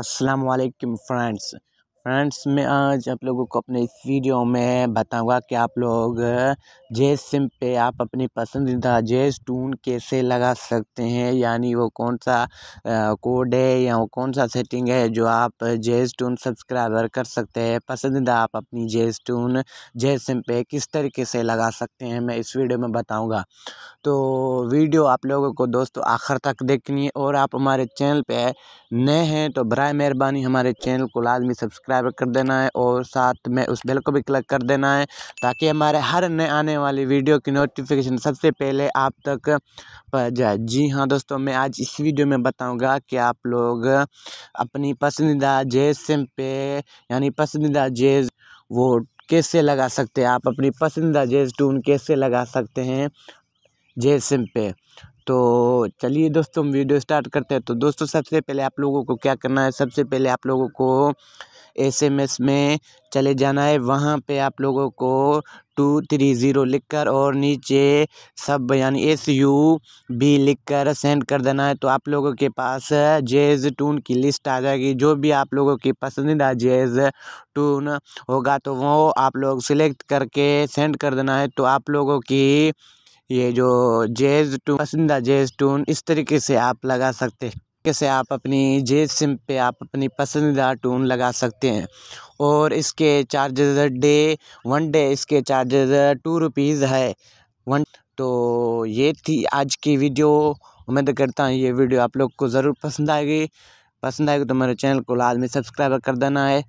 Assalamualaikum friends. Friends मैं आज आप लोगों को अपने इस वीडियो में बताऊंगा कि आप लोग जे सिम पे आप अपनी पसंदीदा जेज टून कैसे लगा सकते हैं यानी वो कौन सा कोड है या वो कौन सा सेटिंग है जो आप जेज़ टून सब्सक्राइबर कर सकते हैं पसंदीदा आप अपनी जेज टून जे सिम पे किस तरीके से लगा सकते हैं मैं इस वीडियो में बताऊँगा तो वीडियो आप लोगों को दोस्तों आखिर तक देखनी है और आप हमारे चैनल पर नए हैं तो बर मेहरबानी हमारे चैनल को लाजमी सब्सक्राइब सब्सक्राइब कर देना है और साथ में उस बेल को भी क्लिक कर देना है ताकि हमारे हर नए आने वाली वीडियो की नोटिफिकेशन सबसे पहले आप तक पहुँच जाए जी हाँ दोस्तों मैं आज इस वीडियो में बताऊँगा कि आप लोग अपनी पसंदीदा जेज सिम पे यानी पसंदीदा जेज वो कैसे लगा सकते हैं आप अपनी पसंदीदा जेज टून कैसे लगा सकते हैं जेज सिम पे तो चलिए दोस्तों हम वीडियो स्टार्ट करते हैं तो दोस्तों सबसे पहले आप लोगों को क्या करना है सबसे पहले आप लोगों को एसएमएस में चले जाना है वहाँ पे आप लोगों को टू थ्री ज़ीरो लिख कर और नीचे सब यानी एस यू बी लिख कर सेंड कर देना है तो आप लोगों के पास जेज टून की लिस्ट आ जाएगी जो भी आप लोगों की पसंदीदा जेज टून होगा तो वो आप लोग सिलेक्ट करके सेंड कर देना है तो आप लोगों की ये जो जेज़ टून पसंदा जेज़ टून इस तरीके से आप लगा सकते हैं कैसे आप अपनी जेज सिम पे आप अपनी पसंदीदा टून लगा सकते हैं और इसके चार्जेज डे वन डे इसके चार्जेज टू रुपीज़ है वन तो ये थी आज की वीडियो उम्मीद करता हूँ ये वीडियो आप लोग को ज़रूर पसंद आएगी पसंद आएगी तो मेरे चैनल को लाजमी सब्सक्राइब कर देना है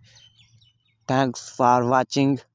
थैंक्स फॉर वाचिंग